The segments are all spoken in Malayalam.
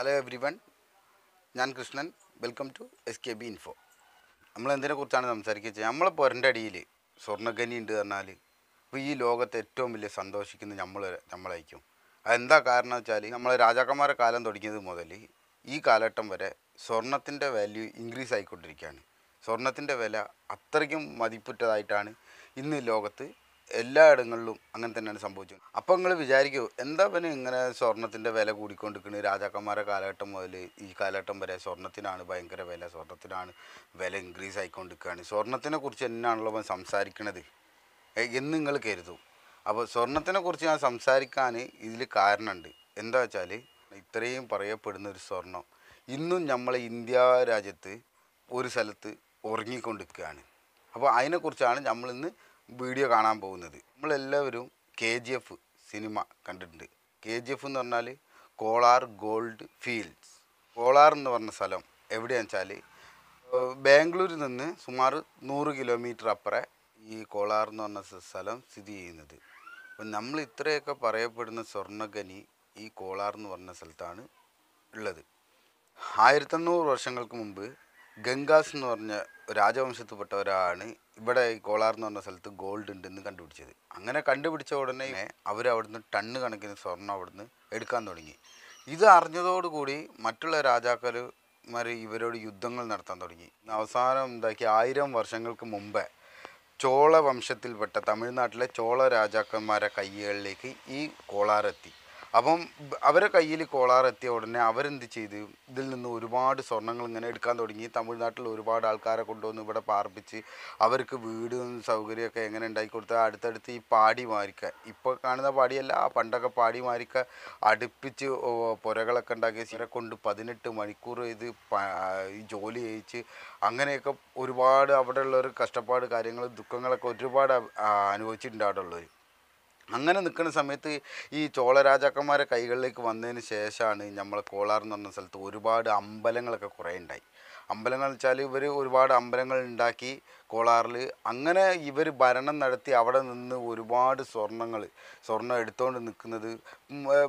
ഹലോ എവ്രി വൺ ഞാൻ Krishnan welcome to S K B info നമ്മൾ എന്തിനെ കുറിച്ചാണ് സംസാരിക്കുന്നത് നമ്മളെ അടിയിൽ സ്വർണ്ണഖനി ഉണ്ട് പറഞ്ഞാൽ ഇപ്പോൾ ഈ ലോകത്ത് ഏറ്റവും വലിയ സന്തോഷിക്കുന്നത് നമ്മൾ നമ്മളായിരിക്കും അതെന്താ കാരണം വെച്ചാൽ നമ്മൾ രാജാക്കന്മാരെ കാലം തുടങ്ങിയത് മുതൽ ഈ കാലഘട്ടം വരെ സ്വർണത്തിൻ്റെ വാല്യൂ ഇൻക്രീസ് ആയിക്കൊണ്ടിരിക്കുകയാണ് സ്വർണത്തിൻ്റെ വില അത്രയ്ക്കും മതിപ്പുറ്റതായിട്ടാണ് ഇന്ന് ലോകത്ത് എല്ലായിടങ്ങളിലും അങ്ങനെ തന്നെയാണ് സംഭവിച്ചത് അപ്പോൾ നിങ്ങൾ വിചാരിക്കൂ എന്താ പിന്നെ ഇങ്ങനെ സ്വർണത്തിൻ്റെ വില കൂടിക്കൊണ്ടിരിക്കുന്നത് രാജാക്കന്മാരുടെ കാലഘട്ടം മുതൽ ഈ കാലഘട്ടം വരെ സ്വർണത്തിനാണ് ഭയങ്കര വില സ്വർണത്തിനാണ് വില ഇൻക്രീസ് ആയിക്കൊണ്ടിരിക്കുകയാണ് സ്വർണത്തിനെ കുറിച്ച് എന്നാണല്ലോ സംസാരിക്കണത് എന്ന് നിങ്ങൾ കരുതും അപ്പോൾ സ്വർണത്തിനെ കുറിച്ച് ഞാൻ സംസാരിക്കാൻ ഇതിൽ കാരണമുണ്ട് എന്താ വെച്ചാൽ ഇത്രയും പറയപ്പെടുന്ന ഒരു സ്വർണം ഇന്നും നമ്മളെ ഇന്ത്യ രാജ്യത്ത് ഒരു സ്ഥലത്ത് ഉറങ്ങിക്കൊണ്ടിരിക്കുകയാണ് അപ്പോൾ അതിനെക്കുറിച്ചാണ് നമ്മളിന്ന് വീഡിയോ കാണാൻ പോകുന്നത് നമ്മളെല്ലാവരും കെ ജി എഫ് സിനിമ കണ്ടിട്ടുണ്ട് കെ ജി എഫ് എന്ന് പറഞ്ഞാൽ കോളാർ ഗോൾഡ് ഫീൽഡ്സ് കോളാർ എന്ന് പറഞ്ഞ സ്ഥലം എവിടെയാണെന്ന് വെച്ചാൽ ബാംഗ്ലൂരിൽ നിന്ന് സുമാർ നൂറ് കിലോമീറ്റർ അപ്പുറം ഈ കോളാർ എന്ന് പറഞ്ഞ സ്ഥലം സ്ഥിതി ചെയ്യുന്നത് അപ്പം നമ്മൾ ഇത്രയൊക്കെ പറയപ്പെടുന്ന സ്വർണ്ണഖനി ഈ കോളാർ എന്ന് പറഞ്ഞ സ്ഥലത്താണ് ഉള്ളത് അഞ്ഞൂറ് വർഷങ്ങൾക്ക് മുമ്പ് ഗംഗാസ് എന്ന് പറഞ്ഞ രാജവംശത്തിൽപ്പെട്ട ഒരാളാണ് ഇവിടെ ഈ കോളാർ എന്ന് പറഞ്ഞ സ്ഥലത്ത് ഗോൾഡ് ഉണ്ടെന്ന് കണ്ടുപിടിച്ചത് അങ്ങനെ കണ്ടുപിടിച്ച ഉടനെ അവർ അവിടുന്ന് ടണ്ണ് കണക്കിന് സ്വർണം അവിടുന്ന് എടുക്കാൻ തുടങ്ങി ഇത് അറിഞ്ഞതോടുകൂടി മറ്റുള്ള രാജാക്കന്മാർ ഇവരോട് യുദ്ധങ്ങൾ നടത്താൻ തുടങ്ങി അവസാനം എന്താക്കി ആയിരം വർഷങ്ങൾക്ക് മുമ്പേ ചോള വംശത്തിൽപ്പെട്ട തമിഴ്നാട്ടിലെ ചോള രാജാക്കന്മാരെ കൈകളിലേക്ക് ഈ കോളാറെത്തി അപ്പം അവരെ കയ്യിൽ കോളാറെത്തിയ ഉടനെ അവരെന്ത് ചെയ്ത് ഇതിൽ നിന്ന് ഒരുപാട് സ്വർണ്ണങ്ങൾ ഇങ്ങനെ എടുക്കാൻ തുടങ്ങി തമിഴ്നാട്ടിൽ ഒരുപാട് ആൾക്കാരെ കൊണ്ടുവന്ന് ഇവിടെ പാർപ്പിച്ച് അവർക്ക് വീട് സൗകര്യമൊക്കെ എങ്ങനെ ഉണ്ടാക്കി കൊടുത്ത് അടുത്തടുത്ത് ഈ പാടി മാരിക്ക ഇപ്പോൾ കാണുന്ന പാടിയല്ല ആ പണ്ടൊക്കെ പാടി മാരിക്ക അടുപ്പിച്ച് പുരകളൊക്കെ ഉണ്ടാക്കിയ ചില കൊണ്ട് പതിനെട്ട് മണിക്കൂർ ചെയ്ത് ജോലി ചെയ്യിച്ച് അങ്ങനെയൊക്കെ ഒരുപാട് അവിടെയുള്ളവർ കഷ്ടപ്പാട് കാര്യങ്ങൾ ദുഃഖങ്ങളൊക്കെ ഒരുപാട് അനുഭവിച്ചിട്ടുണ്ട് അവിടെ ഉള്ളവർ അങ്ങനെ നിൽക്കുന്ന സമയത്ത് ഈ ചോള രാജാക്കന്മാരെ കൈകളിലേക്ക് വന്നതിന് ശേഷമാണ് നമ്മൾ കോളാർ എന്ന് പറഞ്ഞ സ്ഥലത്ത് ഒരുപാട് അമ്പലങ്ങളൊക്കെ കുറേ ഉണ്ടായി അമ്പലങ്ങൾ വെച്ചാൽ ഇവർ ഒരുപാട് അമ്പലങ്ങൾ ഉണ്ടാക്കി കോളാറിൽ അങ്ങനെ ഇവർ ഭരണം നടത്തി അവിടെ നിന്ന് ഒരുപാട് സ്വർണ്ണങ്ങൾ സ്വർണ്ണം എടുത്തുകൊണ്ട് നിൽക്കുന്നത്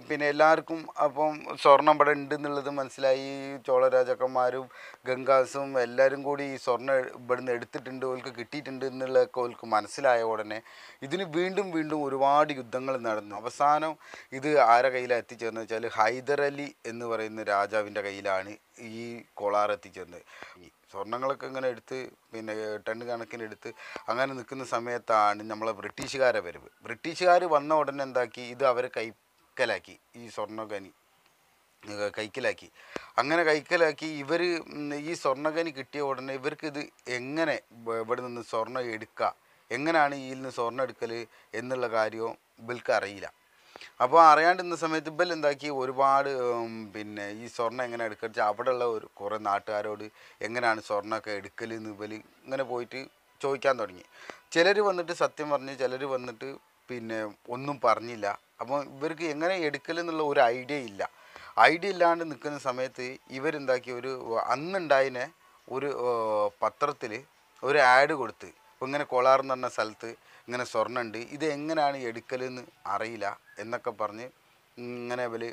പിന്നെ എല്ലാവർക്കും അപ്പം സ്വർണ്ണം ഇവിടെ ഉണ്ട് എന്നുള്ളത് മനസ്സിലായി ചോള രാജാക്കന്മാരും ഗംഗാസും എല്ലാവരും കൂടി ഈ സ്വർണ്ണം ഇവിടുന്ന് എടുത്തിട്ടുണ്ട് ഓൽക്ക് കിട്ടിയിട്ടുണ്ട് എന്നുള്ളതൊക്കെ ഓൽക്ക് മനസ്സിലായ ഉടനെ ഇതിന് വീണ്ടും വീണ്ടും ഒരുപാട് ഒരുപാട് യുദ്ധങ്ങൾ നടന്നു അവസാനം ഇത് ആരെ കയ്യിലാണ് എത്തിച്ചേർന്നത് വെച്ചാൽ ഹൈദരലി എന്ന് പറയുന്ന രാജാവിൻ്റെ കയ്യിലാണ് ഈ കൊളാർ എത്തിച്ചേർന്നത് സ്വർണ്ണങ്ങളൊക്കെ ഇങ്ങനെ എടുത്ത് പിന്നെ ടൺ എടുത്ത് അങ്ങനെ നിൽക്കുന്ന സമയത്താണ് നമ്മളെ ബ്രിട്ടീഷുകാരെ വരവ് ബ്രിട്ടീഷുകാർ വന്ന ഉടനെ എന്താക്കി ഇത് അവരെ കൈക്കലാക്കി ഈ സ്വർണ്ണഖനി കൈക്കലാക്കി അങ്ങനെ കൈക്കലാക്കി ഇവർ ഈ സ്വർണ്ണഖനി കിട്ടിയ ഉടനെ ഇവർക്ക് ഇത് എങ്ങനെ ഇവിടെ നിന്ന് സ്വർണ്ണം എടുക്കുക എങ്ങനെയാണ് ഇതിൽ നിന്ന് സ്വർണ്ണം എടുക്കൽ എന്നുള്ള കാര്യവും ബിൽക്ക് അറിയില്ല അപ്പോൾ അറിയാണ്ടിരുന്ന സമയത്ത് ഇബൽ എന്താക്കി ഒരുപാട് പിന്നെ ഈ സ്വർണ്ണം എങ്ങനെ എടുക്കുക അവിടെയുള്ള ഒരു കുറേ നാട്ടുകാരോട് എങ്ങനെയാണ് സ്വർണ്ണമൊക്കെ എടുക്കൽ എന്ന് ഇബൽ ഇങ്ങനെ പോയിട്ട് ചോദിക്കാൻ തുടങ്ങി ചിലർ വന്നിട്ട് സത്യം പറഞ്ഞ് ചിലർ വന്നിട്ട് പിന്നെ ഒന്നും പറഞ്ഞില്ല അപ്പോൾ ഇവർക്ക് എങ്ങനെ എടുക്കലെന്നുള്ള ഒരു ഐഡിയ ഇല്ല ഐഡിയ ഇല്ലാണ്ട് നിൽക്കുന്ന സമയത്ത് ഇവരെന്താക്കി ഒരു അന്നുണ്ടായതിനെ ഒരു പത്രത്തിൽ ഒരു ആഡ് കൊടുത്ത് അപ്പോൾ ഇങ്ങനെ കൊളാർ എന്ന് പറഞ്ഞ സ്ഥലത്ത് ഇങ്ങനെ സ്വർണ്ണമുണ്ട് ഇത് എങ്ങനെയാണ് എടുക്കലെന്ന് അറിയില്ല എന്നൊക്കെ പറഞ്ഞ് ഇങ്ങനെ ഇവർ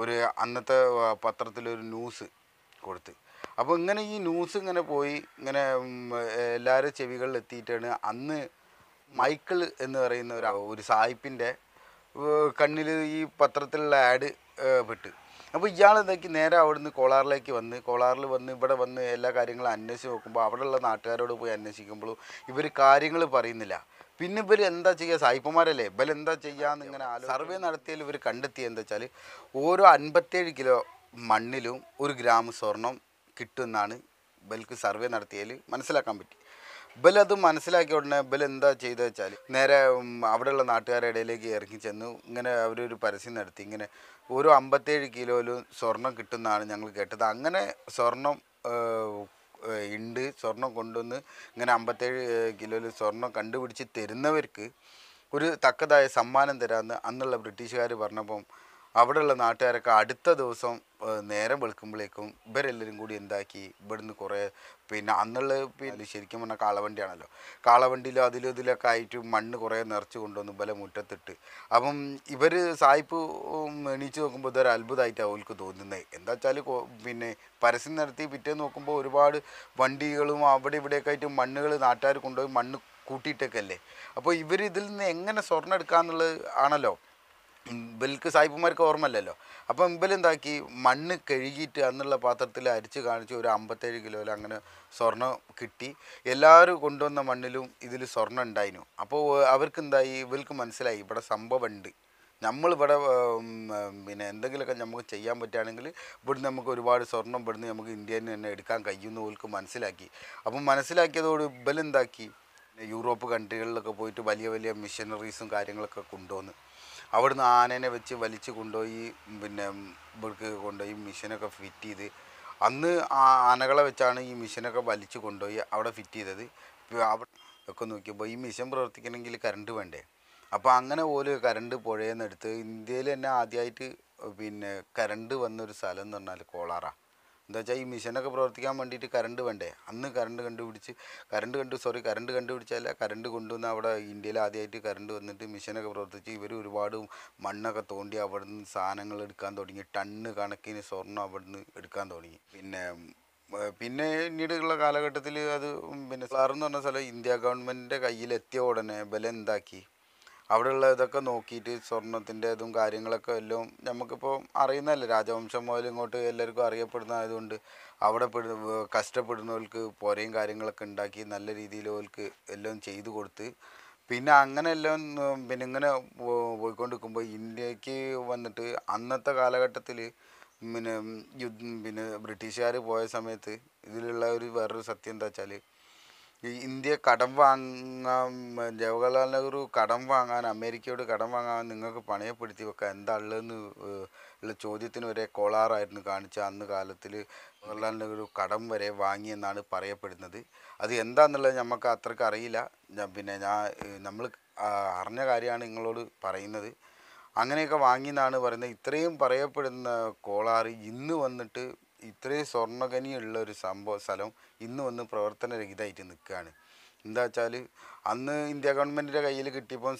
ഒരു അന്നത്തെ പത്രത്തിലൊരു ന്യൂസ് കൊടുത്ത് അപ്പോൾ ഇങ്ങനെ ഈ ന്യൂസ് ഇങ്ങനെ പോയി ഇങ്ങനെ എല്ലാവരും ചെവികളിൽ എത്തിയിട്ടാണ് അന്ന് മൈക്കിൾ എന്ന് പറയുന്ന ഒരു ഒരു സായിപ്പിൻ്റെ കണ്ണിൽ ഈ പത്രത്തിലുള്ള ആഡ് പെട്ട് അപ്പോൾ ഇയാൾ ഇതൊക്കെ നേരെ അവിടുന്ന് കോളാറിലേക്ക് വന്ന് കോളാറിൽ വന്ന് ഇവിടെ വന്ന് എല്ലാ കാര്യങ്ങളും അന്വേഷിച്ച് നോക്കുമ്പോൾ അവിടെയുള്ള നാട്ടുകാരോട് പോയി അന്വേഷിക്കുമ്പോഴും ഇവർ കാര്യങ്ങൾ പറയുന്നില്ല പിന്നെ ഇവർ എന്താ ചെയ്യുക സായിപ്പന്മാരല്ലേ ഇവർ എന്താ ചെയ്യാന്ന് ഇങ്ങനെ സർവേ നടത്തിയാൽ ഇവർ കണ്ടെത്തിയത് എന്താ വെച്ചാൽ ഓരോ അൻപത്തേഴ് കിലോ മണ്ണിലും ഒരു ഗ്രാം സ്വർണം കിട്ടുമെന്നാണ് ഇവർക്ക് സർവേ നടത്തിയാൽ മനസ്സിലാക്കാൻ പറ്റി ഇബലത് മനസ്സിലാക്കിയ ഉടനെ ഇബൽ എന്താ ചെയ്തത് വെച്ചാൽ നേരെ അവിടെയുള്ള നാട്ടുകാരുടെ ഇടയിലേക്ക് ഇറങ്ങി ചെന്നു ഇങ്ങനെ അവരൊരു പരസ്യം നടത്തി ഇങ്ങനെ ഒരു അമ്പത്തേഴ് കിലോയിലും സ്വർണം കിട്ടുന്നതാണ് ഞങ്ങൾ കേട്ടത് അങ്ങനെ സ്വർണം ഉണ്ട് സ്വർണം കൊണ്ടുവന്ന് ഇങ്ങനെ അമ്പത്തേഴ് കിലോയിൽ സ്വർണം കണ്ടുപിടിച്ച് തരുന്നവർക്ക് ഒരു തക്കതായ സമ്മാനം തരാമെന്ന് അന്നുള്ള ബ്രിട്ടീഷുകാർ പറഞ്ഞപ്പം അവിടെയുള്ള നാട്ടുകാരൊക്കെ അടുത്ത ദിവസം നേരം വെളുക്കുമ്പോഴേക്കും ഇവരെല്ലാവരും കൂടി എന്താക്കി ഇവിടുന്ന് കുറേ പിന്നെ അന്നുള്ള പിന്നെ ശരിക്കും പറഞ്ഞാൽ കാളവണ്ടിയാണല്ലോ കാളവണ്ടിയിലും അതിലും ഇതിലൊക്കെ ആയിട്ട് മണ്ണ് കുറേ നിറച്ച് കൊണ്ടുവന്ന് ഇവലെ മുറ്റത്തിട്ട് അപ്പം ഇവർ സായിപ്പ് എണീച്ച് നോക്കുമ്പോൾ ഇതൊരു അത്ഭുതമായിട്ടാണ് അവർക്ക് തോന്നുന്നത് എന്താ വെച്ചാൽ പിന്നെ പരസ്യം നടത്തി പിറ്റേ നോക്കുമ്പോൾ ഒരുപാട് വണ്ടികളും അവിടെ ഇവിടെയൊക്കെ ആയിട്ട് മണ്ണുകൾ നാട്ടുകാർ കൊണ്ടുപോയി മണ്ണ് കൂട്ടിയിട്ടൊക്കെ അല്ലേ അപ്പോൾ ഇവർ ഇതിൽ നിന്ന് എങ്ങനെ സ്വർണ്ണം എടുക്കാന്നുള്ളത് ആണല്ലോ ബിൽക്ക് സായിപ്പുമാർക്ക് ഓർമ്മയില്ലല്ലോ അപ്പം ഇവലെന്താക്കി മണ്ണ് കഴുകിയിട്ട് അന്നുള്ള പാത്രത്തിൽ അരിച്ച് കാണിച്ച് ഒരു അമ്പത്തേഴ് കിലോയിൽ അങ്ങനെ സ്വർണം കിട്ടി എല്ലാവരും കൊണ്ടുവന്ന മണ്ണിലും ഇതിൽ സ്വർണം ഉണ്ടായിരുന്നു അപ്പോൾ അവർക്ക് എന്തായി ഇവൽക്ക് മനസ്സിലായി ഇവിടെ സംഭവമുണ്ട് നമ്മളിവിടെ പിന്നെ എന്തെങ്കിലുമൊക്കെ നമുക്ക് ചെയ്യാൻ പറ്റുകയാണെങ്കിൽ ഇവിടുന്ന് നമുക്ക് ഒരുപാട് സ്വർണം ഇവിടുന്ന് നമുക്ക് ഇന്ത്യയിൽ നിന്ന് തന്നെ എടുക്കാൻ കഴിയുന്ന ഓൽക്ക് മനസ്സിലാക്കി അപ്പം മനസ്സിലാക്കിയതോട് ഇവലെന്താക്കി യൂറോപ്പ് കൺട്രികളിലൊക്കെ പോയിട്ട് വലിയ വലിയ മിഷനറീസും കാര്യങ്ങളൊക്കെ കൊണ്ടുവന്ന് അവിടുന്ന് ആനേനെ വെച്ച് വലിച്ചു കൊണ്ടുപോയി പിന്നെ ഇവർക്ക് കൊണ്ടുപോയി മിഷനൊക്കെ ഫിറ്റ് ചെയ്ത് അന്ന് ആനകളെ വെച്ചാണ് ഈ മിഷനൊക്കെ വലിച്ചു കൊണ്ടുപോയി അവിടെ ഫിറ്റ് ചെയ്തത് അവിടെ ഒക്കെ നോക്കിയപ്പോൾ ഈ മിഷൻ പ്രവർത്തിക്കണമെങ്കിൽ കറണ്ട് വേണ്ടേ അപ്പോൾ അങ്ങനെ ഓല് കറണ്ട് പുഴയെന്നെടുത്ത് ഇന്ത്യയിൽ തന്നെ ആദ്യമായിട്ട് പിന്നെ കറണ്ട് വന്നൊരു സ്ഥലം എന്ന് പറഞ്ഞാൽ കോളാറാണ് എന്താ വെച്ചാൽ ഈ മിഷനൊക്കെ പ്രവർത്തിക്കാൻ വേണ്ടിയിട്ട് കറണ്ട് വേണ്ടേ അന്ന് കറണ്ട് കണ്ടുപിടിച്ച് കറണ്ട് കണ്ടു സോറി കറണ്ട് കണ്ടുപിടിച്ചല്ല കറണ്ട് കൊണ്ടുവന്ന് അവിടെ ഇന്ത്യയിൽ ആദ്യമായിട്ട് കറണ്ട് വന്നിട്ട് മിഷനൊക്കെ പ്രവർത്തിച്ച് ഇവർ ഒരുപാട് മണ്ണൊക്കെ തോണ്ടി അവിടെ നിന്ന് സാധനങ്ങൾ എടുക്കാൻ തുടങ്ങി ടണ്ണ് കണക്കിന് സ്വർണ്ണം അവിടെ നിന്ന് എടുക്കാൻ തുടങ്ങി പിന്നെ പിന്നെ പിന്നീടുള്ള കാലഘട്ടത്തിൽ അത് പിന്നെ സാറെന്ന് പറഞ്ഞ സ്ഥലം ഇന്ത്യ ഗവൺമെൻറ്റിൻ്റെ കയ്യിലെത്തിയ ഉടനെ ബലം എന്താക്കി അവിടെയുള്ള ഇതൊക്കെ നോക്കിയിട്ട് സ്വർണത്തിൻ്റെ ഇതും കാര്യങ്ങളൊക്കെ എല്ലാം നമുക്കിപ്പോൾ അറിയുന്നതല്ലേ രാജവംശം മുതൽ ഇങ്ങോട്ട് എല്ലാവർക്കും ആയതുകൊണ്ട് അവിടെ പെടു കഷ്ടപ്പെടുന്നവർക്ക് പുരയും കാര്യങ്ങളൊക്കെ ഉണ്ടാക്കി നല്ല രീതിയിൽ അവർക്ക് എല്ലാം ചെയ്തു കൊടുത്ത് പിന്നെ അങ്ങനെ എല്ലാം പിന്നെ ഇങ്ങനെ പോയിക്കൊണ്ടിരിക്കുമ്പോൾ ഇന്ത്യക്ക് വന്നിട്ട് അന്നത്തെ കാലഘട്ടത്തിൽ പിന്നെ യുദ്ധം പിന്നെ ബ്രിട്ടീഷുകാർ പോയ സമയത്ത് ഇതിലുള്ള ഒരു വേറൊരു സത്യം എന്താ വെച്ചാൽ ഈ ഇന്ത്യ കടം വാങ്ങാൻ ജവഹർലാൽ നെഹ്റു കടം വാങ്ങാൻ അമേരിക്കയോട് കടം വാങ്ങാൻ നിങ്ങൾക്ക് പണയപ്പെടുത്തി വെക്കാൻ എന്താ ഉള്ള ചോദ്യത്തിന് വരെ കോളാറായിരുന്നു കാണിച്ച അന്ന് കാലത്തിൽ ജവഹർലാൽ നെഹ്റു കടം വരെ വാങ്ങിയെന്നാണ് പറയപ്പെടുന്നത് അത് എന്താണെന്നുള്ളത് നമുക്ക് അത്രയ്ക്ക് അറിയില്ല പിന്നെ ഞാൻ നമ്മൾ അറിഞ്ഞ കാര്യമാണ് നിങ്ങളോട് പറയുന്നത് അങ്ങനെയൊക്കെ വാങ്ങിയെന്നാണ് പറയുന്നത് ഇത്രയും പറയപ്പെടുന്ന കോളാറ് ഇന്ന് വന്നിട്ട് ഇത്രയും സ്വർണ്ണഖനിയുള്ള ഒരു സംഭവ സ്ഥലം ഇന്ന് വന്ന് പ്രവർത്തനരഹിതമായിട്ട് നിൽക്കുകയാണ് എന്താ വെച്ചാൽ അന്ന് ഇന്ത്യ ഗവൺമെൻറ്റിൻ്റെ കയ്യിൽ കിട്ടിയപ്പോൾ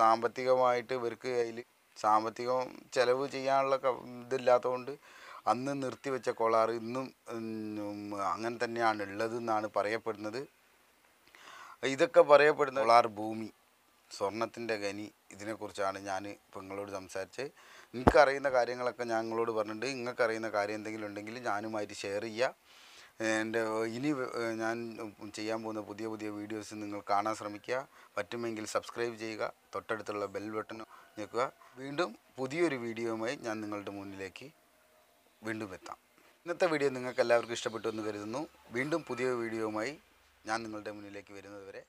സാമ്പത്തികമായിട്ട് ഇവർക്ക് കയ്യിൽ സാമ്പത്തികം ചിലവ് ചെയ്യാനുള്ള ഇതില്ലാത്തതുകൊണ്ട് അന്ന് നിർത്തിവെച്ച കോളാർ ഇന്നും അങ്ങനെ തന്നെയാണ് ഉള്ളത് എന്നാണ് പറയപ്പെടുന്നത് ഇതൊക്കെ പറയപ്പെടുന്ന കോളാർ ഭൂമി സ്വർണത്തിൻ്റെ ഖനി ഇതിനെക്കുറിച്ചാണ് ഞാൻ നിങ്ങളോട് സംസാരിച്ച് അറിയുന്ന കാര്യങ്ങളൊക്കെ ഞാൻ നിങ്ങളോട് പറഞ്ഞിട്ടുണ്ട് നിങ്ങൾക്കറിയുന്ന കാര്യം എന്തെങ്കിലും ഉണ്ടെങ്കിൽ ഞാനുമായിട്ട് ഷെയർ ചെയ്യുക എൻ്റെ ഇനി ഞാൻ ചെയ്യാൻ പോകുന്ന പുതിയ പുതിയ വീഡിയോസ് നിങ്ങൾ കാണാൻ ശ്രമിക്കുക പറ്റുമെങ്കിൽ സബ്സ്ക്രൈബ് ചെയ്യുക തൊട്ടടുത്തുള്ള ബെൽ ബട്ടൺ ഞെക്കുക വീണ്ടും പുതിയൊരു വീഡിയോയുമായി ഞാൻ നിങ്ങളുടെ മുന്നിലേക്ക് വീണ്ടും എത്താം ഇന്നത്തെ വീഡിയോ നിങ്ങൾക്ക് എല്ലാവർക്കും ഇഷ്ടപ്പെട്ടു എന്ന് കരുതുന്നു വീണ്ടും പുതിയ വീഡിയോയുമായി ഞാൻ നിങ്ങളുടെ മുന്നിലേക്ക് വരുന്നതുവരെ